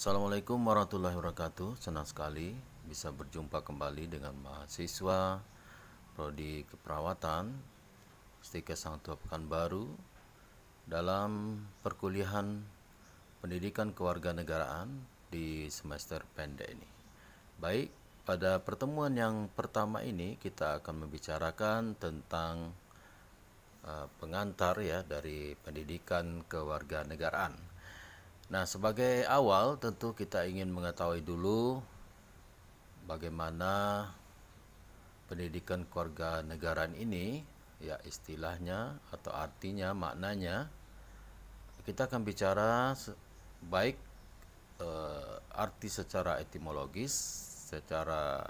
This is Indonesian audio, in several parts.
Assalamualaikum warahmatullahi wabarakatuh. Senang sekali bisa berjumpa kembali dengan mahasiswa prodi keperawatan STIKA Pekan baru dalam perkuliahan pendidikan kewarganegaraan di semester pendek ini. Baik, pada pertemuan yang pertama ini kita akan membicarakan tentang eh, pengantar ya dari pendidikan kewarganegaraan. Nah, sebagai awal tentu kita ingin mengetahui dulu bagaimana pendidikan keluarga negaraan ini, ya istilahnya atau artinya, maknanya. Kita akan bicara baik e, arti secara etimologis, secara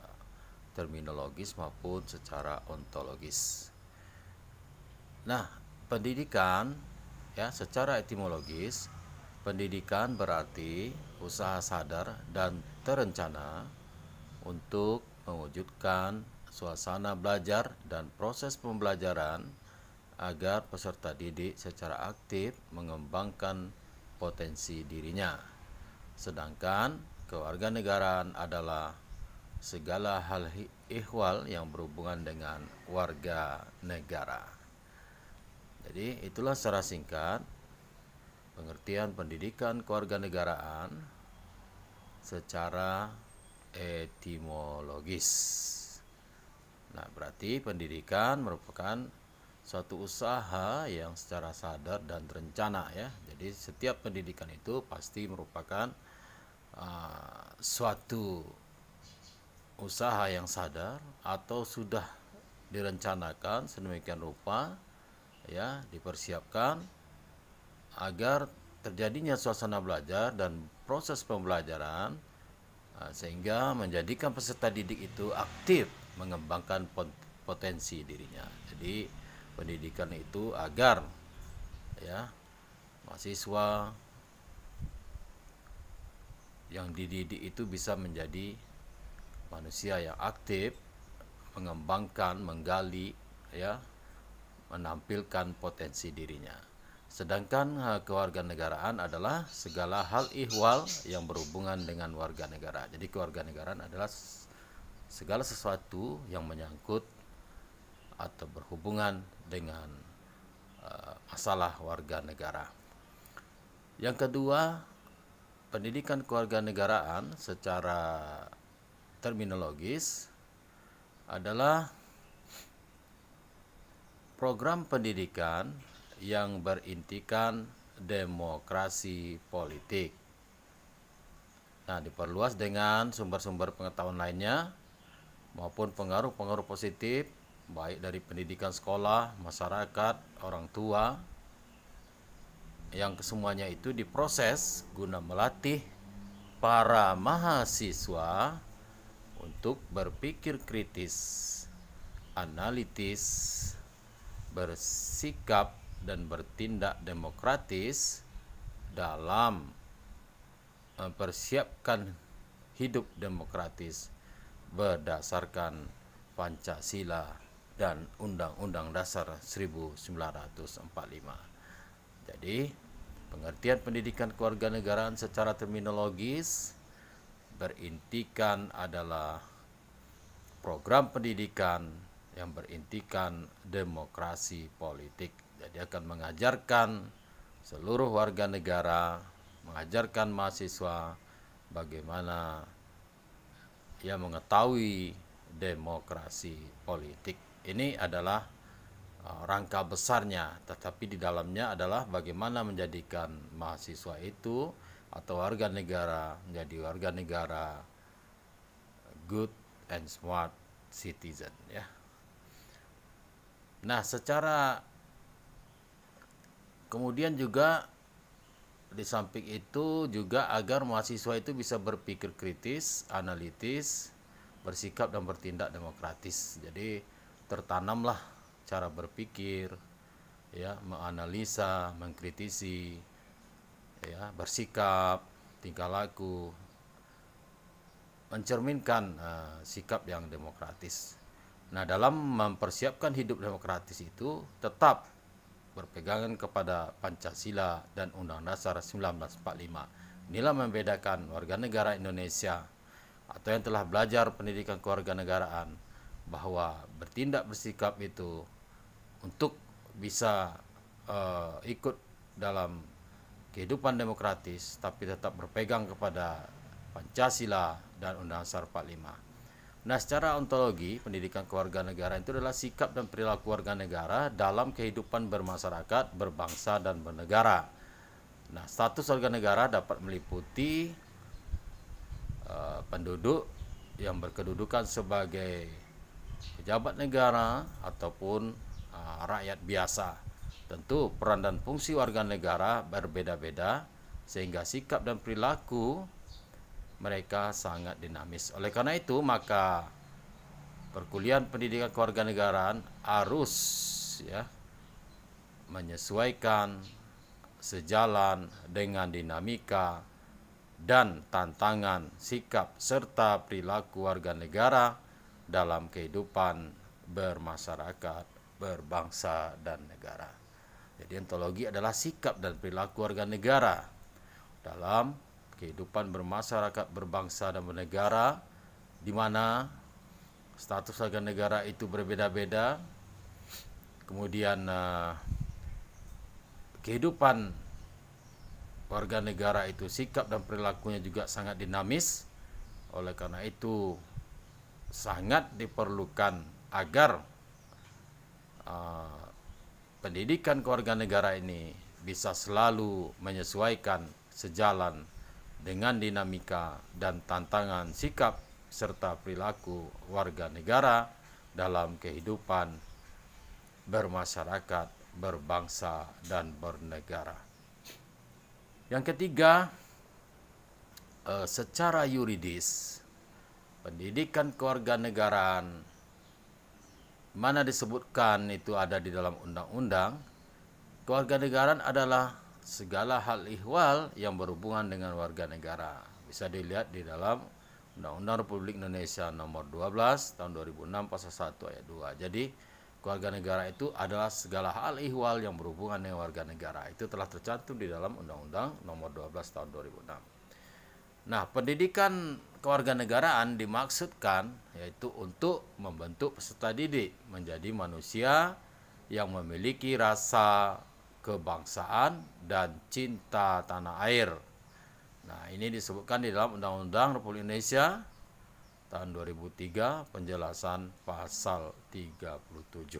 terminologis maupun secara ontologis. Nah, pendidikan ya secara etimologis Pendidikan berarti usaha sadar dan terencana untuk mewujudkan suasana belajar dan proses pembelajaran agar peserta didik secara aktif mengembangkan potensi dirinya. Sedangkan kewarganegaraan adalah segala hal ihwal yang berhubungan dengan warga negara. Jadi itulah secara singkat pengertian pendidikan kewarganegaraan secara etimologis. Nah, berarti pendidikan merupakan suatu usaha yang secara sadar dan rencana ya. Jadi setiap pendidikan itu pasti merupakan uh, suatu usaha yang sadar atau sudah direncanakan sedemikian rupa ya dipersiapkan agar terjadinya suasana belajar dan proses pembelajaran ah, sehingga menjadikan peserta didik itu aktif mengembangkan potensi dirinya. Jadi pendidikan itu agar ya mahasiswa yang dididik itu bisa menjadi manusia yang aktif mengembangkan, menggali ya, menampilkan potensi dirinya. Sedangkan kewarganegaraan adalah segala hal ihwal yang berhubungan dengan warga negara. Jadi kewarganegaraan adalah segala sesuatu yang menyangkut atau berhubungan dengan uh, masalah warga negara. Yang kedua, pendidikan kewarganegaraan secara terminologis adalah program pendidikan yang berintikan demokrasi politik. Nah, diperluas dengan sumber-sumber pengetahuan lainnya maupun pengaruh-pengaruh positif baik dari pendidikan sekolah, masyarakat, orang tua yang kesemuanya itu diproses guna melatih para mahasiswa untuk berpikir kritis, analitis, bersikap dan bertindak demokratis dalam mempersiapkan eh, hidup demokratis berdasarkan Pancasila dan Undang-Undang Dasar 1945. Jadi, pengertian pendidikan kewarganegaraan secara terminologis berintikan adalah program pendidikan yang berintikan demokrasi politik jadi akan mengajarkan seluruh warga negara, mengajarkan mahasiswa bagaimana ia mengetahui demokrasi politik. Ini adalah uh, rangka besarnya, tetapi di dalamnya adalah bagaimana menjadikan mahasiswa itu atau warga negara menjadi warga negara good and smart citizen ya. Nah, secara kemudian juga di samping itu juga agar mahasiswa itu bisa berpikir kritis, analitis, bersikap dan bertindak demokratis. Jadi tertanamlah cara berpikir, ya, menganalisa, mengkritisi, ya, bersikap, tingkah laku, mencerminkan uh, sikap yang demokratis. Nah, dalam mempersiapkan hidup demokratis itu tetap berpegangan kepada Pancasila dan Undang-Undang Dasar 1945. Inilah membedakan warga negara Indonesia atau yang telah belajar pendidikan kewarganegaraan bahwa bertindak bersikap itu untuk bisa uh, ikut dalam kehidupan demokratis tapi tetap berpegang kepada Pancasila dan Undang-Undang Dasar 45. Nah, secara ontologi, pendidikan keluarga negara itu adalah sikap dan perilaku warga negara dalam kehidupan bermasyarakat, berbangsa, dan bernegara. Nah, status warga negara dapat meliputi uh, penduduk yang berkedudukan sebagai pejabat negara ataupun uh, rakyat biasa. Tentu, peran dan fungsi warga negara berbeda-beda, sehingga sikap dan perilaku mereka sangat dinamis. Oleh karena itu, maka perkuliahan pendidikan kewarganegaraan harus ya menyesuaikan sejalan dengan dinamika dan tantangan sikap serta perilaku warga negara dalam kehidupan bermasyarakat, berbangsa dan negara. Jadi ontologi adalah sikap dan perilaku warga negara dalam kehidupan bermasyarakat, berbangsa dan bernegara di mana status warga negara itu berbeda-beda. Kemudian uh, kehidupan warga negara itu sikap dan perilakunya juga sangat dinamis. Oleh karena itu sangat diperlukan agar uh, pendidikan keluarga negara ini bisa selalu menyesuaikan sejalan dengan dinamika dan tantangan sikap serta perilaku warga negara dalam kehidupan bermasyarakat, berbangsa, dan bernegara. Yang ketiga, eh, secara yuridis, pendidikan kewarganegaraan mana disebutkan itu ada di dalam undang-undang kewarganegaraan adalah segala hal ihwal yang berhubungan dengan warga negara. Bisa dilihat di dalam Undang-Undang Republik Indonesia nomor 12 tahun 2006 pasal 1 ayat 2. Jadi keluarga negara itu adalah segala hal ihwal yang berhubungan dengan warga negara. Itu telah tercantum di dalam Undang-Undang nomor 12 tahun 2006. Nah, pendidikan kewarganegaraan dimaksudkan yaitu untuk membentuk peserta didik menjadi manusia yang memiliki rasa kebangsaan dan cinta tanah air. Nah, ini disebutkan di dalam Undang-Undang Republik Indonesia tahun 2003 penjelasan pasal 37.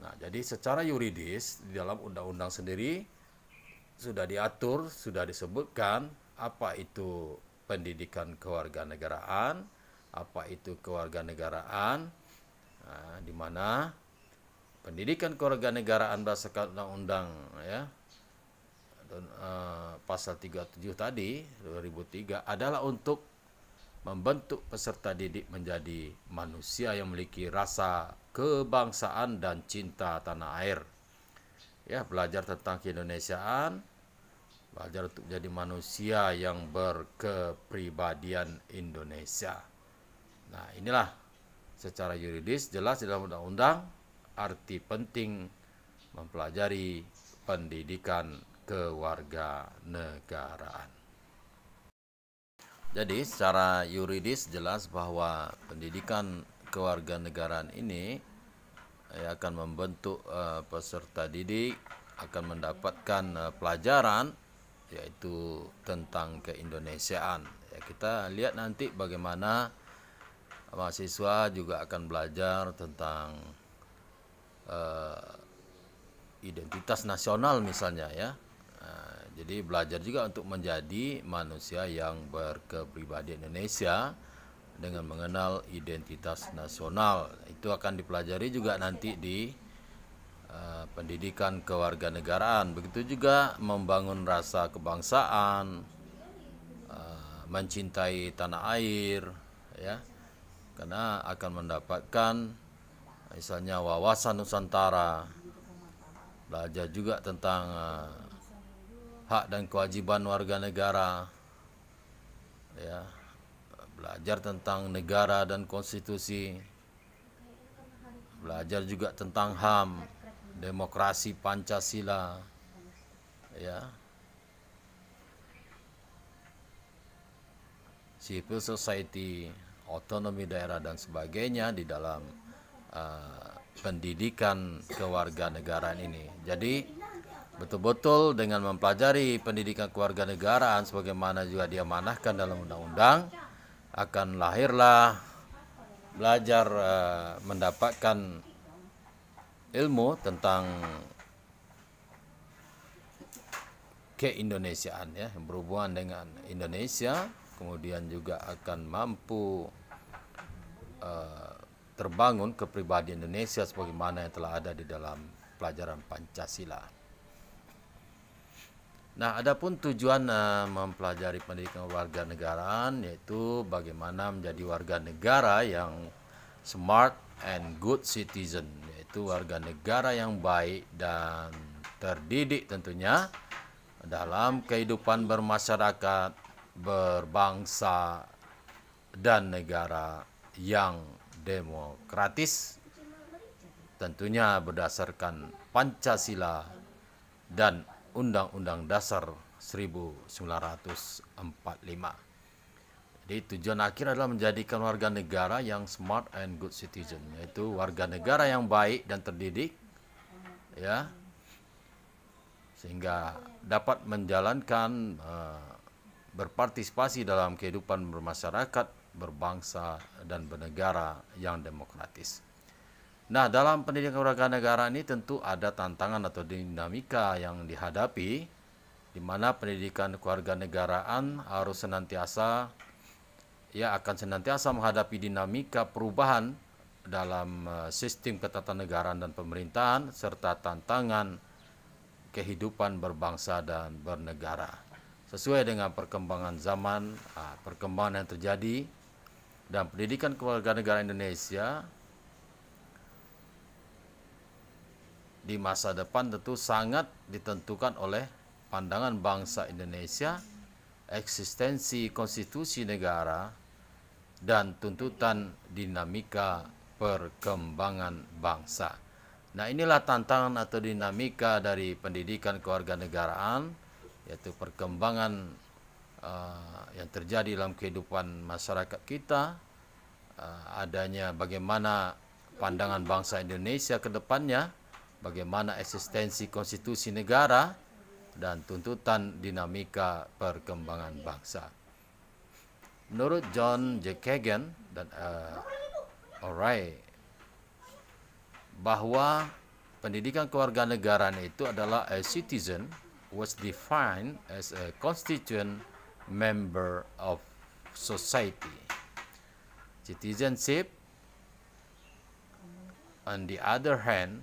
Nah, jadi secara yuridis di dalam undang-undang sendiri sudah diatur, sudah disebutkan apa itu pendidikan kewarganegaraan, apa itu kewarganegaraan, nah, di mana pendidikan kewarganegaraan berdasarkan undang-undang ya eh, pasal 37 tadi 2003 adalah untuk membentuk peserta didik menjadi manusia yang memiliki rasa kebangsaan dan cinta tanah air. Ya, belajar tentang keindonesiaan, belajar untuk jadi manusia yang berkepribadian Indonesia. Nah, inilah secara yuridis jelas dalam undang-undang arti penting mempelajari pendidikan kewarganegaraan. Jadi secara yuridis jelas bahwa pendidikan kewarganegaraan ini eh, akan membentuk eh, peserta didik akan mendapatkan eh, pelajaran yaitu tentang keindonesiaan. Ya, kita lihat nanti bagaimana mahasiswa juga akan belajar tentang Eh, identitas nasional misalnya ya. Eh, jadi belajar juga untuk menjadi manusia yang berkepribadian Indonesia dengan mengenal identitas nasional. Itu akan dipelajari juga nanti di uh, pendidikan kewarganegaraan. Begitu juga membangun rasa kebangsaan, uh, mencintai tanah air ya. Karena akan mendapatkan misalnya wawasan Nusantara belajar juga tentang eh, hak dan kewajiban warga negara ya belajar tentang negara dan konstitusi belajar juga tentang HAM demokrasi Pancasila ya civil society, otonomi daerah dan sebagainya di dalam Eh, pendidikan kewarganegaraan ini. Jadi betul-betul dengan mempelajari pendidikan kewarganegaraan sebagaimana juga dia manahkan dalam undang-undang akan lahirlah belajar uh, mendapatkan ilmu tentang keindonesiaan ya berhubungan dengan Indonesia kemudian juga akan mampu uh, terbangun kepribadian Indonesia sebagaimana yang telah ada di dalam pelajaran Pancasila. Nah, adapun tujuan eh, mempelajari pendidikan warga negaraan yaitu bagaimana menjadi warga negara yang smart and good citizen, yaitu warga negara yang baik dan terdidik tentunya dalam kehidupan bermasyarakat, berbangsa dan negara yang demokratis tentunya berdasarkan Pancasila dan Undang-Undang Dasar 1945. Jadi tujuan akhir adalah menjadikan warga negara yang smart and good citizen, yaitu warga negara yang baik dan terdidik ya. Sehingga dapat menjalankan eh, berpartisipasi dalam kehidupan bermasyarakat berbangsa dan bernegara yang demokratis. Nah, dalam pendidikan kewarganegaraan ini tentu ada tantangan atau dinamika yang dihadapi di mana pendidikan kewarganegaraan harus senantiasa ya akan senantiasa menghadapi dinamika perubahan dalam eh, sistem ketatanegaraan dan pemerintahan serta tantangan kehidupan berbangsa dan bernegara sesuai dengan perkembangan zaman, ah, perkembangan yang terjadi dan pendidikan kewarganegaraan Indonesia di masa depan tentu sangat ditentukan oleh pandangan bangsa Indonesia, eksistensi konstitusi negara, dan tuntutan dinamika perkembangan bangsa. Nah, inilah tantangan atau dinamika dari pendidikan kewarganegaraan yaitu perkembangan Eh, yang terjadi dalam kehidupan masyarakat kita, uh, adanya bagaimana pandangan bangsa Indonesia ke depannya, bagaimana eksistensi konstitusi negara, dan tuntutan dinamika perkembangan bangsa. Menurut John J. Kagan dan uh, eh, O'Reilly, bahwa pendidikan kewarganegaraan itu adalah a citizen was defined as a constituent member of society. Citizenship, on the other hand,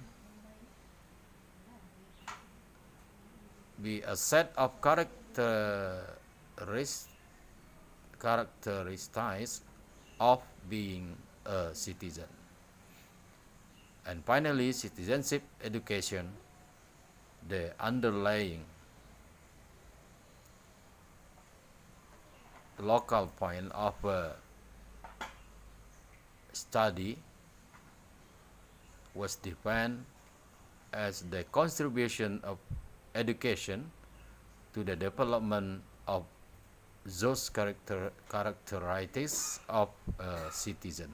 be a set of characteristics characteristics of being a citizen. And finally, citizenship education, the underlying local point of a uh, study was defined as the contribution of education to the development of those character characteristics of a uh, citizen.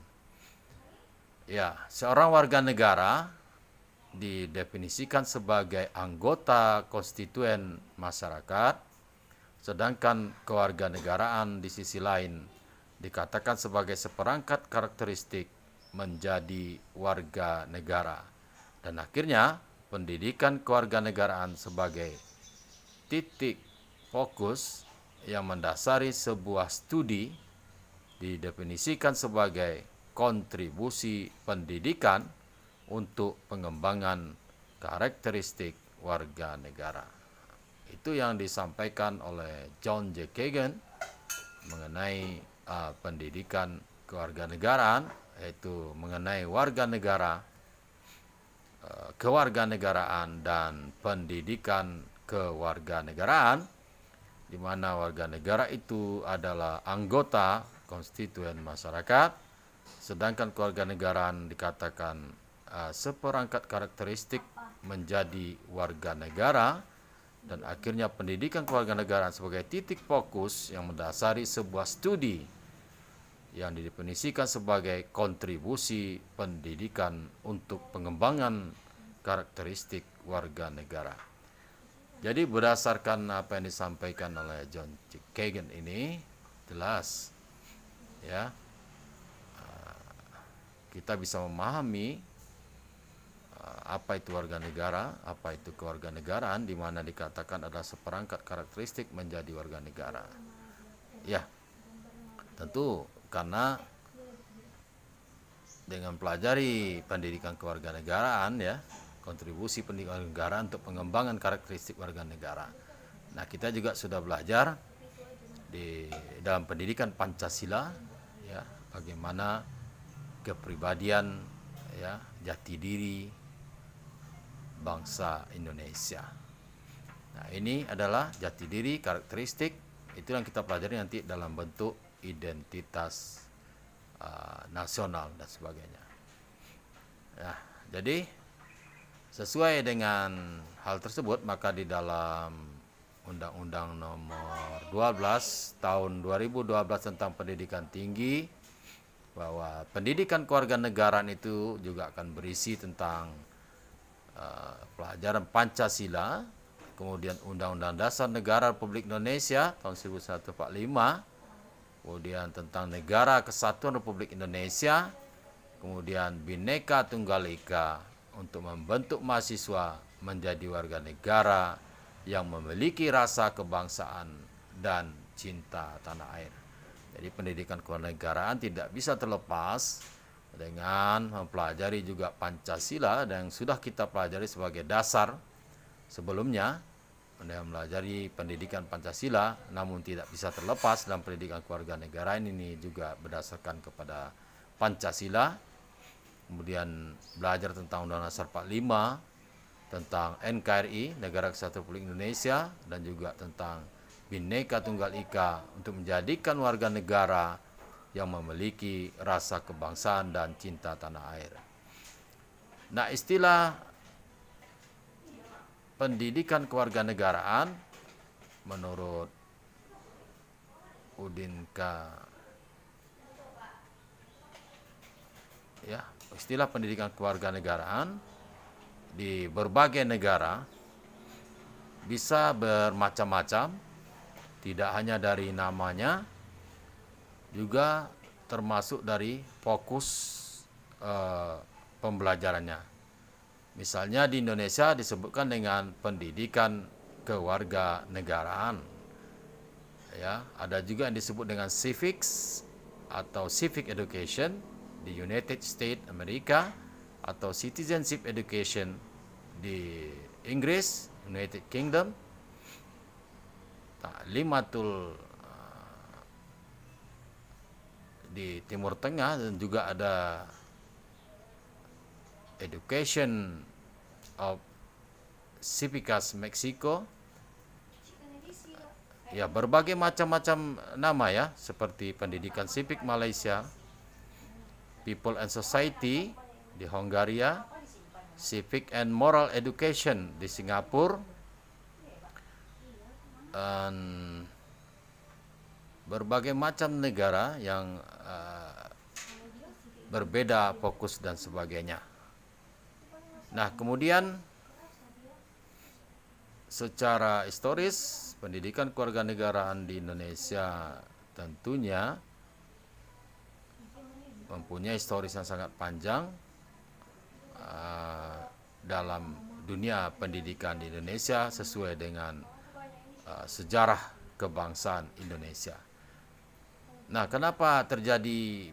Ya, seorang warga negara didefinisikan sebagai anggota konstituen masyarakat Sedangkan kewarganegaraan di sisi lain dikatakan sebagai seperangkat karakteristik menjadi warga negara. Dan akhirnya pendidikan kewarganegaraan sebagai titik fokus yang mendasari sebuah studi didefinisikan sebagai kontribusi pendidikan untuk pengembangan karakteristik warga negara. Itu yang disampaikan oleh John J. Kagan mengenai uh, pendidikan kewarganegaraan, yaitu mengenai warga negara, uh, kewarganegaraan dan pendidikan kewarganegaraan, di mana warga negara itu adalah anggota konstituen masyarakat, sedangkan kewarganegaraan dikatakan uh, seperangkat karakteristik menjadi warga negara dan akhirnya pendidikan negara sebagai titik fokus yang mendasari sebuah studi yang didefinisikan sebagai kontribusi pendidikan untuk pengembangan karakteristik warga negara. Jadi berdasarkan apa yang disampaikan oleh John C. Kagan ini jelas ya kita bisa memahami apa itu warga negara, apa itu kewarganegaraan di mana dikatakan adalah seperangkat karakteristik menjadi warga negara. Ya. Tentu karena dengan pelajari pendidikan kewarganegaraan ya, kontribusi pendidikan negara untuk pengembangan karakteristik warga negara. Nah, kita juga sudah belajar di dalam pendidikan Pancasila ya, bagaimana kepribadian ya, jati diri, bangsa Indonesia. Nah, ini adalah jati diri, karakteristik, itu yang kita pelajari nanti dalam bentuk identitas uh, nasional dan sebagainya. Nah, jadi sesuai dengan hal tersebut maka di dalam Undang-Undang Nomor 12 Tahun 2012 tentang Pendidikan Tinggi bahwa pendidikan keluarga negaraan itu juga akan berisi tentang Ah, pelajaran Pancasila, kemudian Undang-Undang Dasar Negara Republik Indonesia tahun 1945, kemudian tentang Negara Kesatuan Republik Indonesia, kemudian Bhinneka Tunggal Ika untuk membentuk mahasiswa menjadi warga negara yang memiliki rasa kebangsaan dan cinta tanah air. Jadi pendidikan kewarganegaraan tidak bisa terlepas dengan mempelajari juga Pancasila dan sudah kita pelajari sebagai dasar sebelumnya dengan mempelajari pendidikan Pancasila namun tidak bisa terlepas dalam pendidikan keluarga negara ini juga berdasarkan kepada Pancasila kemudian belajar tentang Undang-Undang Dasar 45 tentang NKRI Negara Kesatuan Republik Indonesia dan juga tentang Bhinneka Tunggal Ika untuk menjadikan warga negara yang memiliki rasa kebangsaan dan cinta tanah air. Nah, istilah pendidikan kewarganegaraan menurut Udin K. Ya, istilah pendidikan kewarganegaraan di berbagai negara bisa bermacam-macam, tidak hanya dari namanya, juga termasuk dari fokus e, pembelajarannya. Misalnya di Indonesia disebutkan dengan pendidikan kewarganegaraan. Ya, ada juga yang disebut dengan civics atau civic education di United States Amerika atau citizenship education di Inggris, United Kingdom. Taklimatul nah, di Timur Tengah dan juga ada Education of civicas Mexico ya berbagai macam-macam nama ya seperti pendidikan sipik Malaysia People and Society di Hongaria Civic and Moral Education di Singapura and berbagai macam negara yang uh, berbeda fokus dan sebagainya. Nah, kemudian secara historis pendidikan keluarga negaraan di Indonesia tentunya mempunyai historis yang sangat panjang uh, dalam dunia pendidikan di Indonesia sesuai dengan uh, sejarah kebangsaan Indonesia. Nah, kenapa terjadi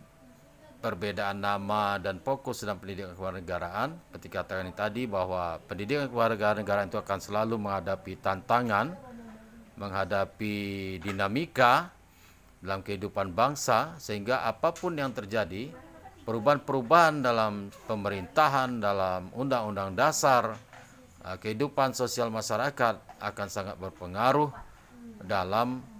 perbedaan nama dan fokus dalam pendidikan kewarganegaraan? ketika katakan tadi bahwa pendidikan kewarganegaraan itu akan selalu menghadapi tantangan, menghadapi dinamika dalam kehidupan bangsa sehingga apapun yang terjadi, perubahan-perubahan dalam pemerintahan, dalam undang-undang dasar, eh, kehidupan sosial masyarakat akan sangat berpengaruh dalam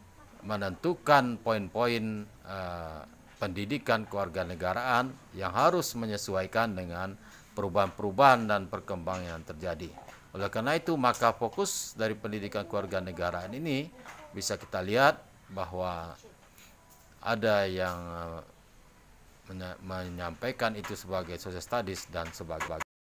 menentukan poin-poin uh, pendidikan kewarganegaraan yang harus menyesuaikan dengan perubahan-perubahan dan perkembangan yang terjadi. Oleh karena itu, maka fokus dari pendidikan kewarganegaraan ini bisa kita lihat bahwa ada yang eh, menyampaikan itu sebagai social studies dan sebagainya.